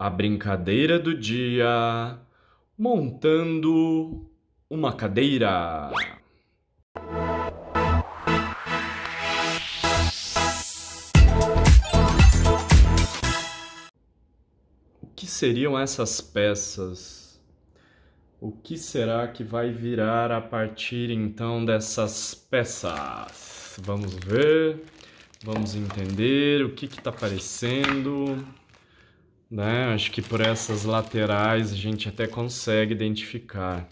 A brincadeira do dia montando uma cadeira. O que seriam essas peças? O que será que vai virar a partir então dessas peças? Vamos ver, vamos entender o que está aparecendo. Né? Acho que por essas laterais a gente até consegue identificar.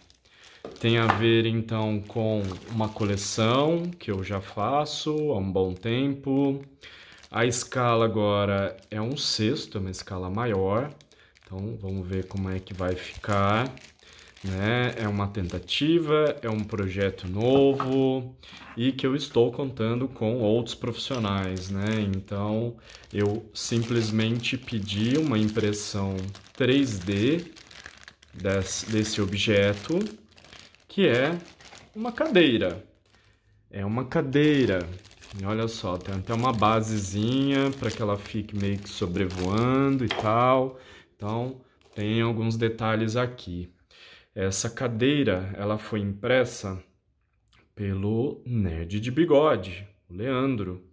Tem a ver então com uma coleção que eu já faço há um bom tempo. A escala agora é um sexto, é uma escala maior. Então vamos ver como é que vai ficar né? É uma tentativa, é um projeto novo e que eu estou contando com outros profissionais, né? Então eu simplesmente pedi uma impressão 3D desse, desse objeto, que é uma cadeira. É uma cadeira. E olha só, tem até uma basezinha para que ela fique meio que sobrevoando e tal. Então, tem alguns detalhes aqui. Essa cadeira, ela foi impressa pelo nerd de bigode, o Leandro.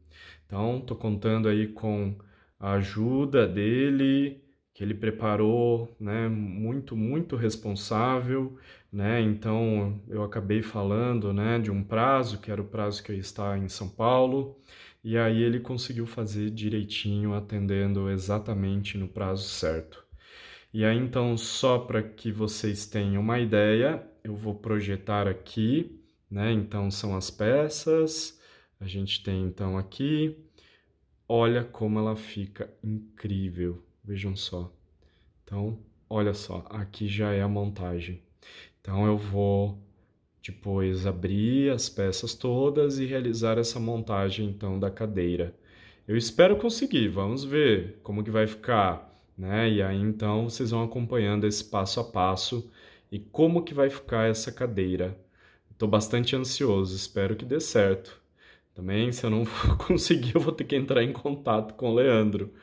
Então, tô contando aí com a ajuda dele, que ele preparou, né, muito, muito responsável, né? Então, eu acabei falando, né, de um prazo, que era o prazo que eu ia estar em São Paulo, e aí ele conseguiu fazer direitinho, atendendo exatamente no prazo certo. E aí, então, só para que vocês tenham uma ideia, eu vou projetar aqui, né? Então, são as peças, a gente tem então aqui. Olha como ela fica incrível, vejam só. Então, olha só, aqui já é a montagem. Então, eu vou depois abrir as peças todas e realizar essa montagem então da cadeira. Eu espero conseguir, vamos ver como que vai ficar né? E aí então vocês vão acompanhando esse passo a passo e como que vai ficar essa cadeira. Estou bastante ansioso, espero que dê certo. Também, se eu não conseguir, eu vou ter que entrar em contato com o Leandro.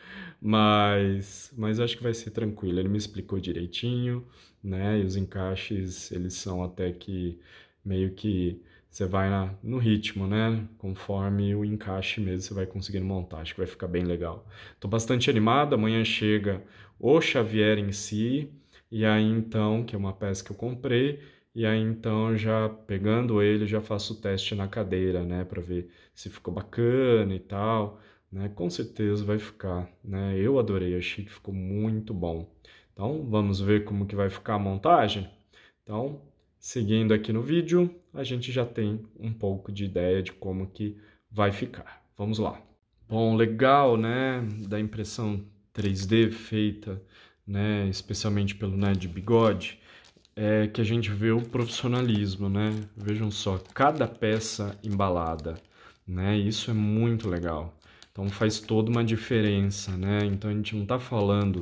Mas, mas acho que vai ser tranquilo. Ele me explicou direitinho, né? E os encaixes, eles são até que meio que você vai na, no ritmo, né? Conforme o encaixe mesmo, você vai conseguindo montar. Acho que vai ficar bem legal. Tô bastante animado. Amanhã chega o Xavier em si. E aí então, que é uma peça que eu comprei. E aí então, já pegando ele, já faço o teste na cadeira, né? Pra ver se ficou bacana e tal. Né? Com certeza vai ficar, né? Eu adorei, achei que ficou muito bom. Então, vamos ver como que vai ficar a montagem? Então, Seguindo aqui no vídeo, a gente já tem um pouco de ideia de como que vai ficar. Vamos lá. Bom, legal, né, da impressão 3D feita, né, especialmente pelo Ned Bigode, é que a gente vê o profissionalismo, né? Vejam só, cada peça embalada, né? Isso é muito legal. Então faz toda uma diferença, né? Então a gente não está falando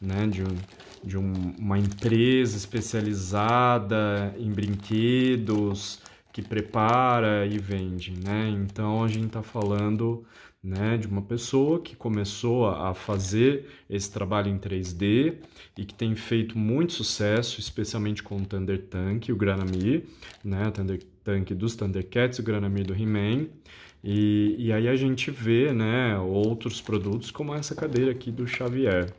né, de, um, de um, uma empresa especializada em brinquedos que prepara e vende, né? Então a gente está falando né, de uma pessoa que começou a fazer esse trabalho em 3D e que tem feito muito sucesso, especialmente com o Thunder Tank, o Granami, né, o Thunder Tank dos Thundercats, o Granami do He-Man, e, e aí a gente vê né, outros produtos como essa cadeira aqui do Xavier,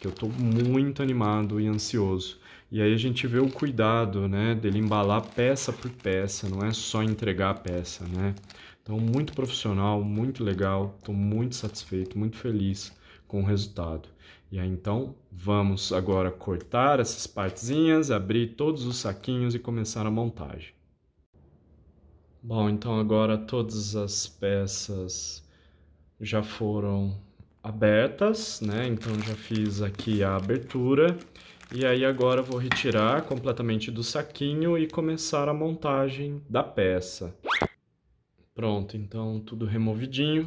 que eu estou muito animado e ansioso. E aí a gente vê o cuidado né, dele embalar peça por peça, não é só entregar a peça. Né? Então, muito profissional, muito legal, estou muito satisfeito, muito feliz com o resultado. E aí então vamos agora cortar essas partezinhas, abrir todos os saquinhos e começar a montagem. Bom, então agora todas as peças já foram abertas, né? Então já fiz aqui a abertura. E aí agora vou retirar completamente do saquinho e começar a montagem da peça. Pronto, então tudo removidinho.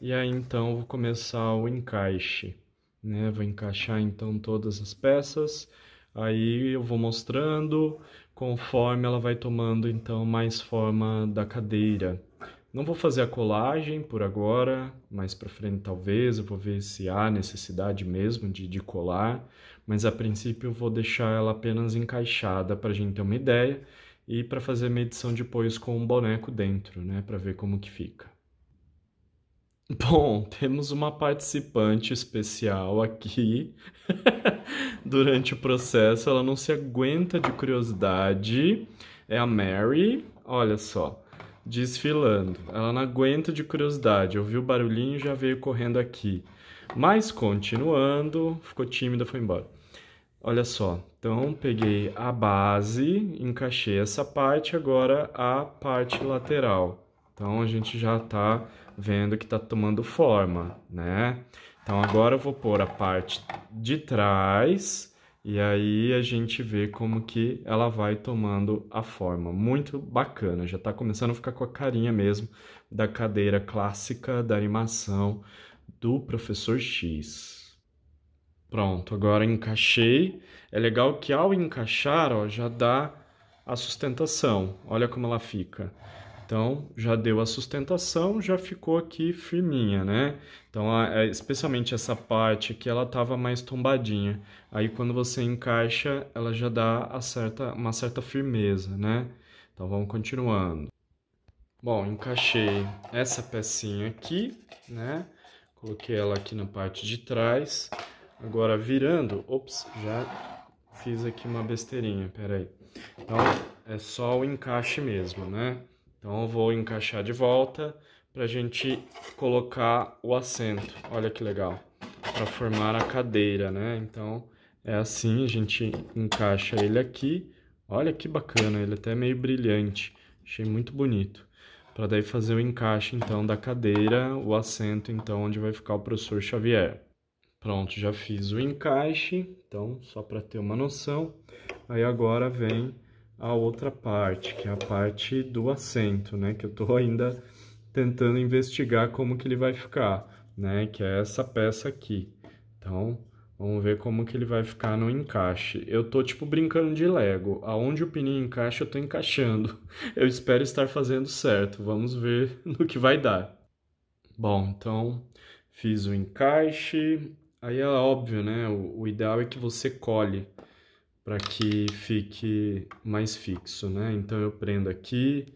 E aí então vou começar o encaixe, né? Vou encaixar então todas as peças. Aí eu vou mostrando conforme ela vai tomando então mais forma da cadeira. Não vou fazer a colagem por agora, mais para frente talvez, eu vou ver se há necessidade mesmo de, de colar, mas a princípio eu vou deixar ela apenas encaixada para a gente ter uma ideia e para fazer a medição depois com um boneco dentro, né, para ver como que fica. Bom, temos uma participante especial aqui. Durante o processo, ela não se aguenta de curiosidade. É a Mary, olha só, desfilando. Ela não aguenta de curiosidade. Ouviu o barulhinho e já veio correndo aqui. Mas continuando, ficou tímida, foi embora. Olha só, então peguei a base, encaixei essa parte, agora a parte lateral. Então a gente já está vendo que está tomando forma, né? Então agora eu vou pôr a parte de trás e aí a gente vê como que ela vai tomando a forma. Muito bacana, já está começando a ficar com a carinha mesmo da cadeira clássica da animação do Professor X. Pronto, agora encaixei. É legal que ao encaixar, ó, já dá a sustentação. Olha como ela fica. Então, já deu a sustentação, já ficou aqui firminha, né? Então, é, especialmente essa parte aqui, ela estava mais tombadinha. Aí, quando você encaixa, ela já dá a certa, uma certa firmeza, né? Então, vamos continuando. Bom, encaixei essa pecinha aqui, né? Coloquei ela aqui na parte de trás. Agora, virando... Ops, já fiz aqui uma besteirinha, peraí. Então, é só o encaixe mesmo, né? Então eu vou encaixar de volta para a gente colocar o assento. Olha que legal, para formar a cadeira, né? Então é assim, a gente encaixa ele aqui. Olha que bacana, ele é até é meio brilhante, achei muito bonito. Para daí fazer o encaixe então da cadeira, o assento então onde vai ficar o professor Xavier. Pronto, já fiz o encaixe, então só para ter uma noção. Aí agora vem a outra parte, que é a parte do assento, né? Que eu estou ainda tentando investigar como que ele vai ficar, né? Que é essa peça aqui. Então, vamos ver como que ele vai ficar no encaixe. Eu tô, tipo, brincando de Lego. Aonde o pininho encaixa, eu tô encaixando. Eu espero estar fazendo certo. Vamos ver no que vai dar. Bom, então, fiz o encaixe. Aí é óbvio, né? o, o ideal é que você colhe para que fique mais fixo, né? Então eu prendo aqui,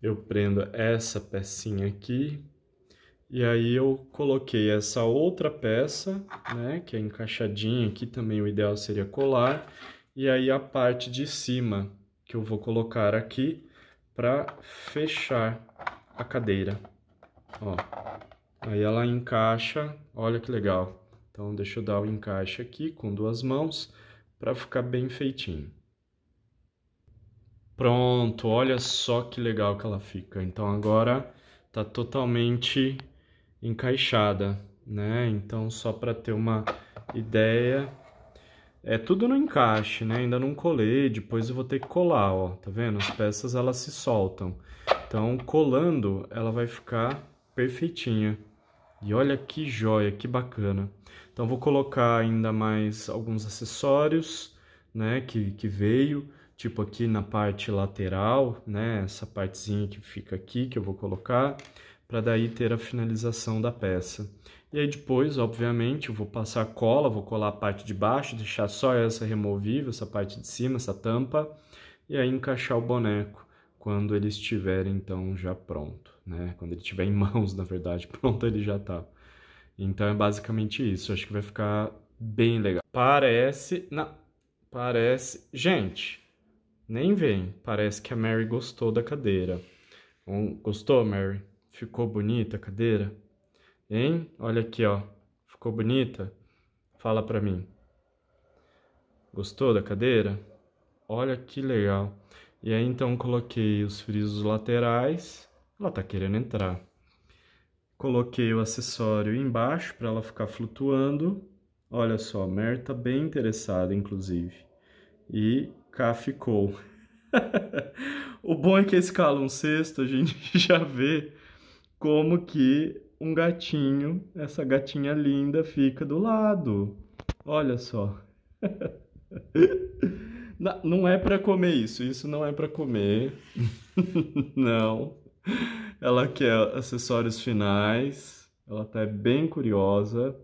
eu prendo essa pecinha aqui, e aí eu coloquei essa outra peça, né, que é encaixadinha aqui, também o ideal seria colar, e aí a parte de cima que eu vou colocar aqui para fechar a cadeira, ó. Aí ela encaixa, olha que legal. Então deixa eu dar o encaixe aqui com duas mãos, para ficar bem feitinho. Pronto, olha só que legal que ela fica. Então agora tá totalmente encaixada, né? Então só para ter uma ideia, é tudo no encaixe, né? Ainda não colei, depois eu vou ter que colar, ó, tá vendo? As peças elas se soltam. Então colando, ela vai ficar perfeitinha. E olha que joia, que bacana. Então vou colocar ainda mais alguns acessórios, né, que, que veio, tipo aqui na parte lateral, né, essa partezinha que fica aqui que eu vou colocar, para daí ter a finalização da peça. E aí depois, obviamente, eu vou passar cola, vou colar a parte de baixo, deixar só essa removível, essa parte de cima, essa tampa, e aí encaixar o boneco quando ele estiver então já pronto né? Quando ele tiver em mãos, na verdade, pronto, ele já tá. Então é basicamente isso. Acho que vai ficar bem legal. Parece. Não. Parece. Gente, nem vem. Parece que a Mary gostou da cadeira. Hum, gostou, Mary? Ficou bonita a cadeira? Hein? Olha aqui, ó. Ficou bonita? Fala pra mim. Gostou da cadeira? Olha que legal. E aí então coloquei os frisos laterais ela tá querendo entrar. Coloquei o acessório embaixo para ela ficar flutuando. Olha só, a tá bem interessada, inclusive. E cá ficou. o bom é que escala um sexto, a gente já vê como que um gatinho, essa gatinha linda, fica do lado. Olha só. não é para comer isso, isso não é para comer. não. Ela quer acessórios finais. Ela tá bem curiosa.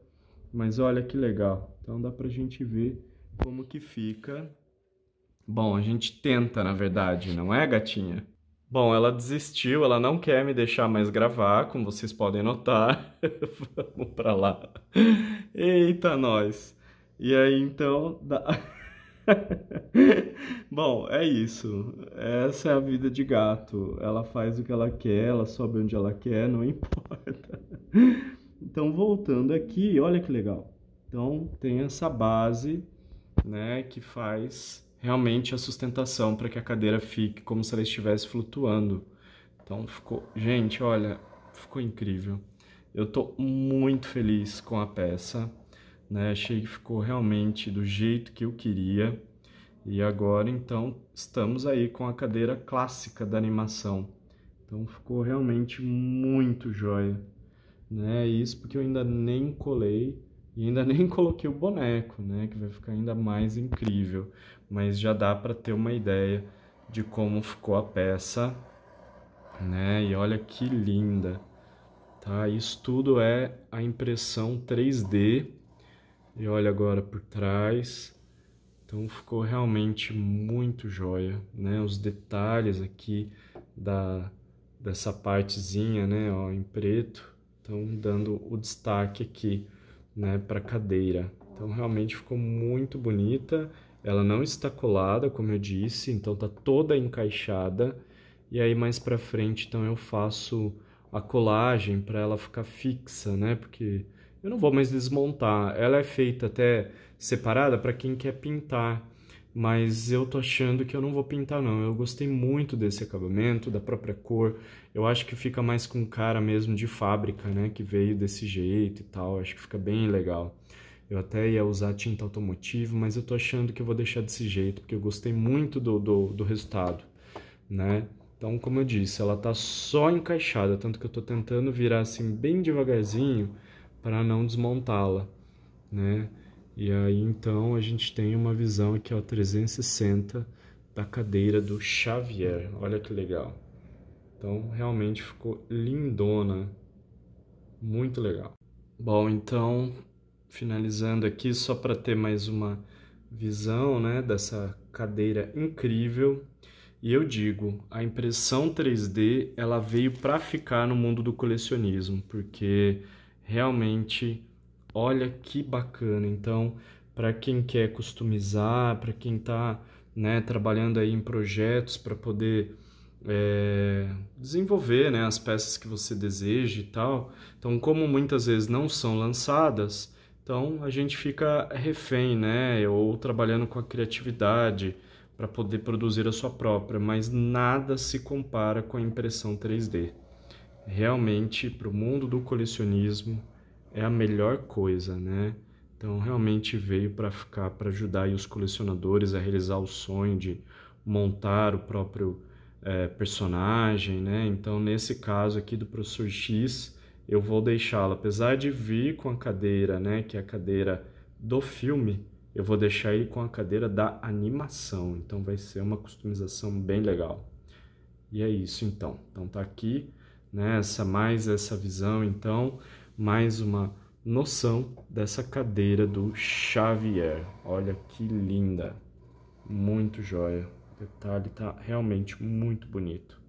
Mas olha que legal. Então dá pra gente ver como que fica. Bom, a gente tenta, na verdade, não é, gatinha? Bom, ela desistiu, ela não quer me deixar mais gravar, como vocês podem notar. Vamos pra lá. Eita, nós. E aí, então... Dá... Bom, é isso. Essa é a vida de gato. Ela faz o que ela quer, ela sobe onde ela quer, não importa. Então, voltando aqui, olha que legal. Então, tem essa base, né, que faz realmente a sustentação para que a cadeira fique como se ela estivesse flutuando. Então, ficou, gente, olha, ficou incrível. Eu tô muito feliz com a peça. Né? Achei que ficou realmente do jeito que eu queria. E agora então estamos aí com a cadeira clássica da animação. Então ficou realmente muito joia, né? Isso porque eu ainda nem colei e ainda nem coloquei o boneco, né, que vai ficar ainda mais incrível, mas já dá para ter uma ideia de como ficou a peça, né? E olha que linda. Tá? Isso tudo é a impressão 3D e olha agora por trás. Então ficou realmente muito joia, né? Os detalhes aqui da, dessa partezinha, né, ó, em preto, estão dando o destaque aqui, né, para a cadeira. Então realmente ficou muito bonita. Ela não está colada, como eu disse, então tá toda encaixada. E aí mais para frente, então eu faço a colagem para ela ficar fixa, né? Porque eu não vou mais desmontar. Ela é feita até separada para quem quer pintar, mas eu tô achando que eu não vou pintar não. Eu gostei muito desse acabamento, da própria cor. Eu acho que fica mais com cara mesmo de fábrica, né, que veio desse jeito e tal. Acho que fica bem legal. Eu até ia usar tinta automotiva, mas eu tô achando que eu vou deixar desse jeito, porque eu gostei muito do, do, do resultado, né? Então, como eu disse, ela tá só encaixada, tanto que eu tô tentando virar assim bem devagarzinho, para não desmontá-la, né? E aí então a gente tem uma visão aqui, ó, 360 da cadeira do Xavier. Olha que legal. Então realmente ficou lindona. Muito legal. Bom, então finalizando aqui só para ter mais uma visão, né, dessa cadeira incrível. E eu digo, a impressão 3D, ela veio para ficar no mundo do colecionismo, porque realmente olha que bacana. Então, para quem quer customizar, para quem está né, trabalhando aí em projetos para poder é, desenvolver né, as peças que você deseja e tal. Então, como muitas vezes não são lançadas, então a gente fica refém, né? Ou trabalhando com a criatividade para poder produzir a sua própria, mas nada se compara com a impressão 3D realmente para o mundo do colecionismo é a melhor coisa, né? Então realmente veio para ficar, para ajudar os colecionadores a realizar o sonho de montar o próprio é, personagem, né? Então nesse caso aqui do professor X, eu vou deixá-lo, apesar de vir com a cadeira, né? Que é a cadeira do filme, eu vou deixar ele com a cadeira da animação. Então vai ser uma customização bem legal. E é isso então. Então tá aqui né? Essa mais essa visão, então, mais uma noção dessa cadeira do Xavier. Olha que linda. Muito joia. O detalhe tá realmente muito bonito.